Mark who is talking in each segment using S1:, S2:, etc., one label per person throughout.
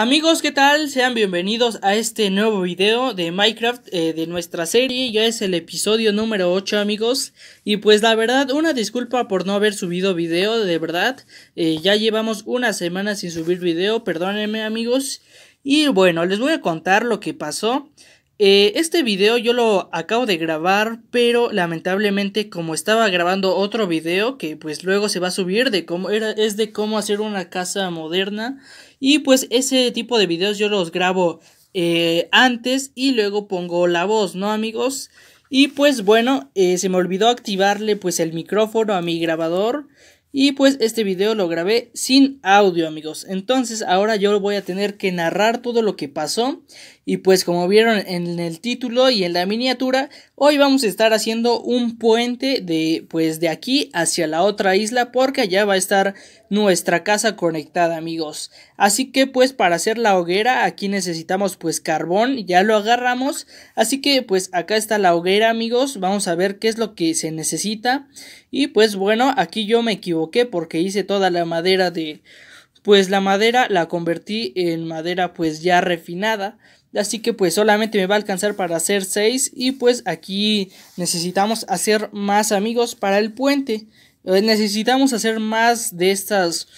S1: Amigos, ¿qué tal? Sean bienvenidos a este nuevo video de Minecraft eh, de nuestra serie. Ya es el episodio número 8, amigos. Y pues la verdad, una disculpa por no haber subido video, de verdad. Eh, ya llevamos una semana sin subir video, perdónenme amigos. Y bueno, les voy a contar lo que pasó. Eh, este video yo lo acabo de grabar, pero lamentablemente como estaba grabando otro video que pues luego se va a subir de cómo era, es de cómo hacer una casa moderna y pues ese tipo de videos yo los grabo eh, antes y luego pongo la voz, ¿no amigos? Y pues bueno, eh, se me olvidó activarle pues el micrófono a mi grabador y pues este video lo grabé sin audio amigos. Entonces ahora yo voy a tener que narrar todo lo que pasó. Y pues como vieron en el título y en la miniatura, hoy vamos a estar haciendo un puente de pues de aquí hacia la otra isla porque allá va a estar nuestra casa conectada amigos. Así que pues para hacer la hoguera aquí necesitamos pues carbón, ya lo agarramos. Así que pues acá está la hoguera amigos, vamos a ver qué es lo que se necesita. Y pues bueno, aquí yo me equivoqué porque hice toda la madera de... Pues la madera la convertí en madera pues ya refinada. Así que pues solamente me va a alcanzar para hacer 6 y pues aquí necesitamos hacer más amigos para el puente. Eh, necesitamos hacer más de estas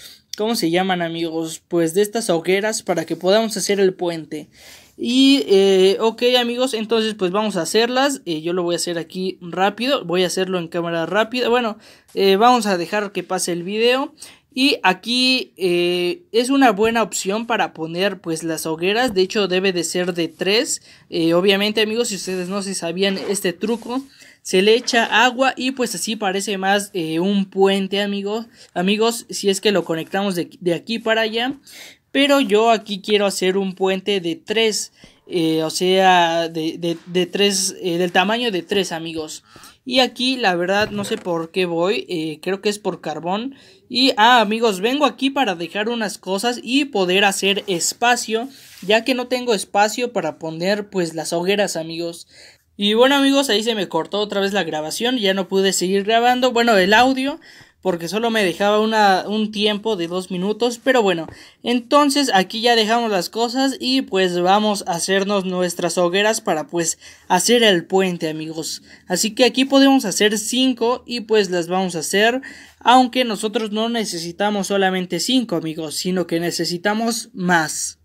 S1: ¿Cómo se llaman amigos? Pues de estas hogueras para que podamos hacer el puente. Y eh, ok amigos, entonces pues vamos a hacerlas. Eh, yo lo voy a hacer aquí rápido. Voy a hacerlo en cámara rápida. Bueno, eh, vamos a dejar que pase el video. Y aquí es una buena opción para poner pues las hogueras. De hecho debe de ser de tres, obviamente amigos si ustedes no se sabían este truco se le echa agua y pues así parece más eh, un puente amigos amigos si es que lo conectamos de, aquí para allá pero yo aquí quiero hacer un puente de tres, eh, o sea de, tres eh, del tamaño de tres, amigos y aquí la verdad no sé por qué voy, creo que es por carbón. Y ah amigos, vengo aquí para dejar unas cosas y poder hacer espacio, ya que no tengo espacio para poner pues las hogueras amigos. Y bueno amigos, ahí se me cortó otra vez la grabación, ya no pude seguir grabando, bueno, el audio, porque solo me dejaba un tiempo de dos minutos, pero bueno, entonces aquí ya dejamos las cosas y pues vamos a hacernos nuestras hogueras para pues hacer el puente amigos. Así que aquí podemos hacer cinco y pues las vamos a hacer, aunque nosotros no necesitamos solamente cinco amigos, sino que necesitamos más.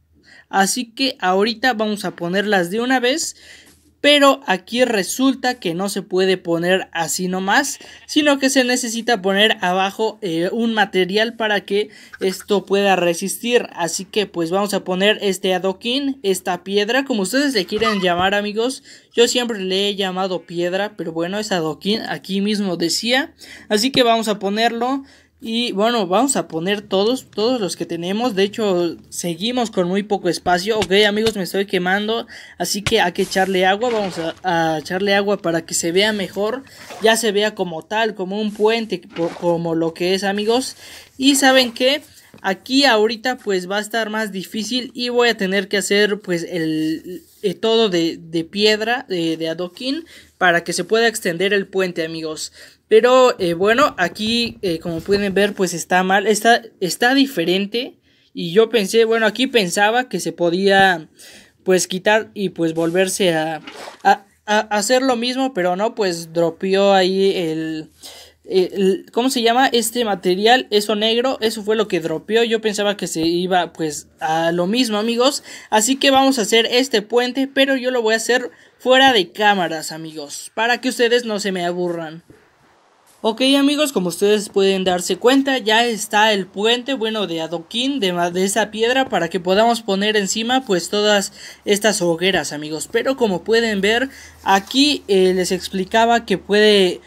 S1: Así que ahorita vamos a ponerlas de una vez pero aquí resulta que no se puede poner así nomás, sino que se necesita poner abajo eh, un material para que esto pueda resistir. Así que pues vamos a poner este adoquín, esta piedra, como ustedes le quieren llamar amigos. Yo siempre le he llamado piedra, pero bueno, es adoquín, aquí mismo decía. Así que vamos a ponerlo. Y bueno, vamos a poner todos, todos los que tenemos. De hecho, seguimos con muy poco espacio. Ok, amigos, me estoy quemando. Así que hay que echarle agua. Vamos a, a echarle agua para que se vea mejor. Ya se vea como tal, como un puente, como lo que es, amigos. Y saben que Aquí ahorita pues va a estar más difícil y voy a tener que hacer pues el eh, todo de, piedra, de, de, adoquín, para que se pueda extender el puente amigos. Pero eh, bueno, aquí eh, como pueden ver pues está mal, está, está diferente y yo pensé, bueno aquí pensaba que se podía pues quitar y pues volverse a, a hacer lo mismo, pero no pues dropeó ahí el eh, ¿cómo se llama? Este material, eso negro, eso fue lo que dropeó. Yo pensaba que se iba pues a lo mismo amigos. Así que vamos a hacer este puente, pero yo lo voy a hacer fuera de cámaras amigos, para que ustedes no se me aburran. Ok amigos, como ustedes pueden darse cuenta, ya está el puente, bueno, de adoquín, de, de, esa piedra, para que podamos poner encima pues todas estas hogueras amigos. Pero como pueden ver, aquí eh, les explicaba que puede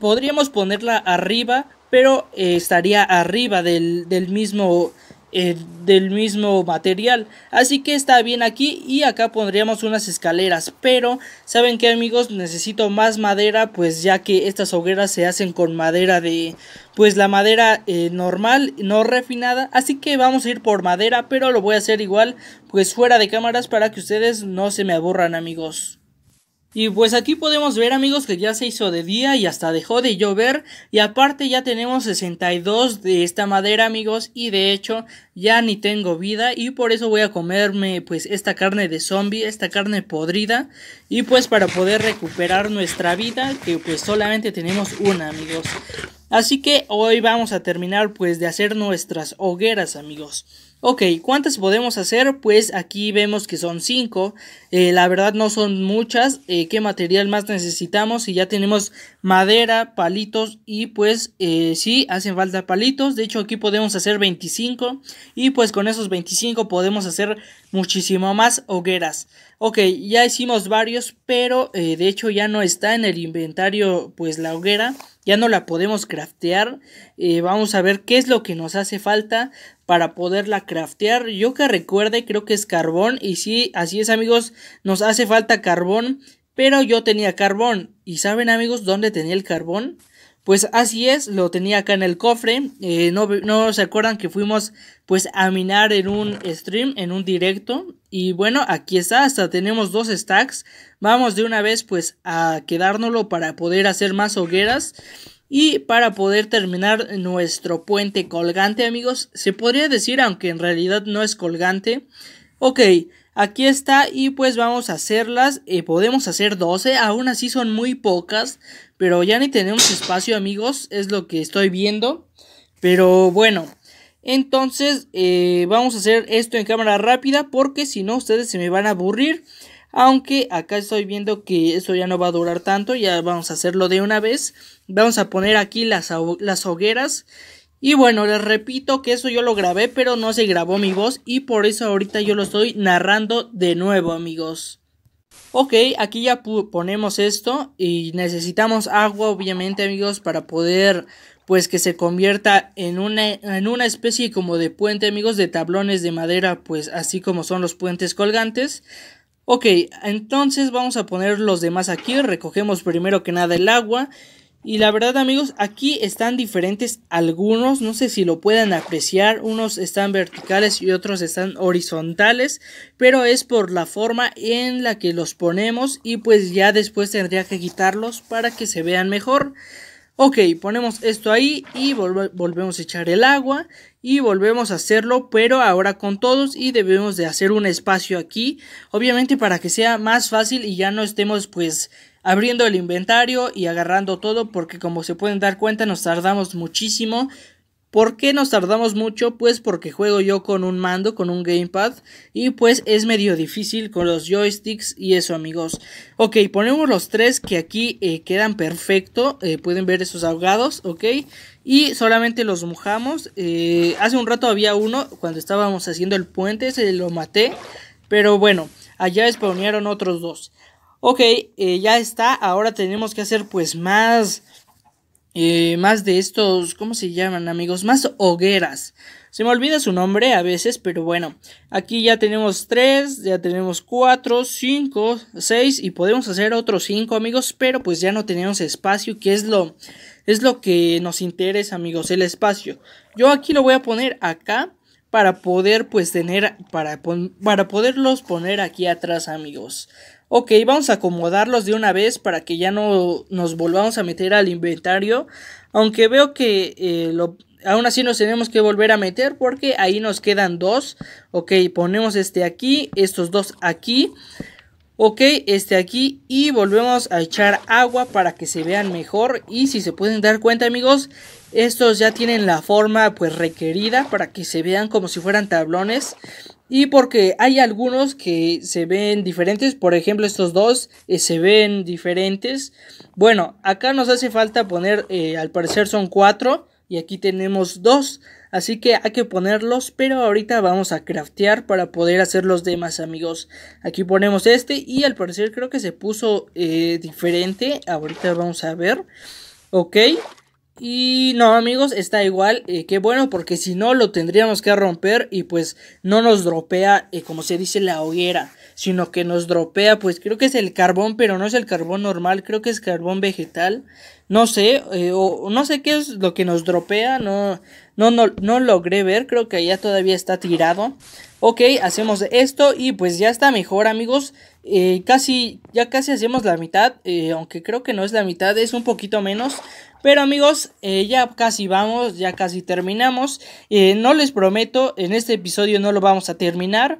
S1: podríamos ponerla arriba, pero eh, estaría arriba del, mismo eh, del mismo material así que está bien aquí y acá pondríamos unas escaleras pero saben que amigos necesito más madera pues ya que estas hogueras se hacen con madera de pues la madera eh, normal no refinada así que vamos a ir por madera pero lo voy a hacer igual pues fuera de cámaras para que ustedes no se me aburran amigos y pues aquí podemos ver amigos que ya se hizo de día y hasta dejó de llover y aparte ya tenemos 62 de esta madera amigos y de hecho ya ni tengo vida y por eso voy a comerme pues esta carne de zombie, esta carne podrida y pues para poder recuperar nuestra vida que pues solamente tenemos una amigos. Así que hoy vamos a terminar pues de hacer nuestras hogueras amigos. Ok, ¿cuántas podemos hacer? Pues aquí vemos que son 5. Eh, la verdad no son muchas. Eh, ¿Qué material más necesitamos? Si ya tenemos madera, palitos y pues eh, sí, hacen falta palitos. De hecho aquí podemos hacer 25 y pues con esos 25 podemos hacer muchísimo más hogueras. Ok, ya hicimos varios, pero eh, de hecho ya no está en el inventario pues la hoguera, ya no la podemos craftear. Eh, vamos a ver qué es lo que nos hace falta para poderla craftear. Yo que recuerde creo que es carbón y sí, así es amigos, nos hace falta carbón, pero yo tenía carbón. ¿Y saben amigos dónde tenía el carbón? Pues así es, lo tenía acá en el cofre. Eh, no, se acuerdan que fuimos pues a minar en un stream, en un directo. Y bueno, aquí está, hasta tenemos dos stacks. Vamos de una vez pues a quedárnoslo para poder hacer más hogueras. Y para poder terminar nuestro puente colgante amigos, se podría decir, aunque en realidad no es colgante. Ok, aquí está y pues vamos a hacerlas. Eh, podemos hacer 12, aún así son muy pocas pero ya ni tenemos espacio amigos, es lo que estoy viendo. Pero bueno, entonces eh, vamos a hacer esto en cámara rápida porque si no ustedes se me van a aburrir. Aunque acá estoy viendo que eso ya no va a durar tanto, ya vamos a hacerlo de una vez. Vamos a poner aquí las, las hogueras. Y bueno, les repito que eso yo lo grabé, pero no se grabó mi voz y por eso ahorita yo lo estoy narrando de nuevo amigos. Ok, aquí ya ponemos esto y necesitamos agua obviamente amigos para poder pues que se convierta en una, en una especie como de puente amigos de tablones de madera pues así como son los puentes colgantes. Ok, entonces vamos a poner los demás aquí, recogemos primero que nada el agua y la verdad amigos, aquí están diferentes algunos, no sé si lo puedan apreciar, unos están verticales y otros están horizontales, pero es por la forma en la que los ponemos y pues ya después tendría que quitarlos para que se vean mejor. Ok, ponemos esto ahí y volvemos a echar el agua y volvemos a hacerlo, pero ahora con todos y debemos de hacer un espacio aquí, obviamente para que sea más fácil y ya no estemos pues abriendo el inventario y agarrando todo porque como se pueden dar cuenta nos tardamos muchísimo. ¿Por qué nos tardamos mucho? Pues porque juego yo con un mando, con un gamepad y pues es medio difícil con los joysticks y eso amigos. Ok, ponemos los tres que aquí eh, quedan perfecto, eh, pueden ver esos ahogados, ok. Y solamente los mojamos. Eh, hace un rato había uno cuando estábamos haciendo el puente, se lo maté. Pero bueno, allá spawnearon otros dos. Ok, eh, ya está. Ahora tenemos que hacer pues más... Eh, más de estos, ¿cómo se llaman amigos? Más hogueras. Se me olvida su nombre a veces, pero bueno. Aquí ya tenemos tres, ya tenemos 4, cinco, seis y podemos hacer otros cinco amigos, pero pues ya no tenemos espacio, que es lo, es lo que nos interesa amigos, el espacio. Yo aquí lo voy a poner acá para poder pues tener para, para poderlos poner aquí atrás amigos ok vamos a acomodarlos de una vez para que ya no nos volvamos a meter al inventario aunque veo que eh, lo aún así nos tenemos que volver a meter porque ahí nos quedan dos ok ponemos este aquí estos dos aquí Ok, este aquí y volvemos a echar agua para que se vean mejor y si se pueden dar cuenta amigos, estos ya tienen la forma pues requerida para que se vean como si fueran tablones y porque hay algunos que se ven diferentes, por ejemplo estos dos eh, se ven diferentes. Bueno, acá nos hace falta poner, eh, al parecer son cuatro y aquí tenemos dos. Así que hay que ponerlos, pero ahorita vamos a craftear para poder hacer los demás amigos. Aquí ponemos este y al parecer creo que se puso eh, diferente. Ahorita vamos a ver. Ok. Y no amigos, está igual, eh, qué bueno, porque si no lo tendríamos que romper y pues no nos dropea, eh, como se dice, la hoguera sino que nos dropea, pues creo que es el carbón, pero no es el carbón normal, creo que es carbón vegetal, no sé, eh, o no sé qué es lo que nos dropea, no, no, no, no logré ver, creo que ya todavía está tirado. Ok, hacemos esto y pues ya está mejor amigos. Eh, casi, ya casi hacemos la mitad, eh, aunque creo que no es la mitad, es un poquito menos. Pero amigos, ya casi vamos, ya casi terminamos. no les prometo, en este episodio no lo vamos a terminar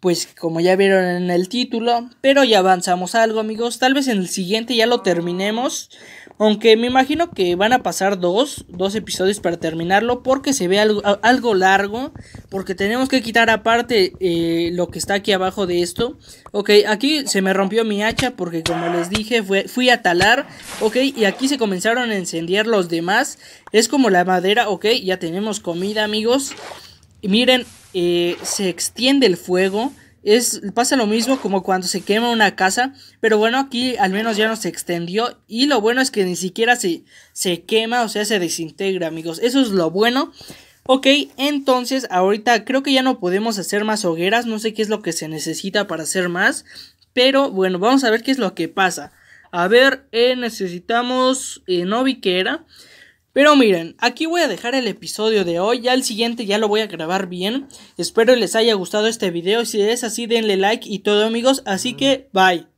S1: pues como ya vieron en el título, pero ya avanzamos algo amigos, tal vez en el siguiente ya lo terminemos, aunque me imagino que van a pasar dos, dos episodios para terminarlo, porque se ve algo, largo, porque tenemos que quitar aparte eh, lo que está aquí abajo de esto, ok, aquí se me rompió mi hacha porque como les dije fui a talar, ok, y aquí se comenzaron a encender los demás, es como la madera, ok, ya tenemos comida amigos, miren, eh, se extiende el fuego. Es, pasa lo mismo como cuando se quema una casa, pero bueno, aquí al menos ya no se extendió y lo bueno es que ni siquiera se, se quema, o sea, se desintegra, amigos. Eso es lo bueno. Ok, entonces ahorita creo que ya no podemos hacer más hogueras, no sé qué es lo que se necesita para hacer más, pero bueno, vamos a ver qué es lo que pasa. A ver, eh, necesitamos, eh, no vi pero miren, aquí voy a dejar el episodio de hoy, ya el siguiente ya lo voy a grabar bien. Espero les haya gustado este video, si es así denle like y todo amigos, así que bye.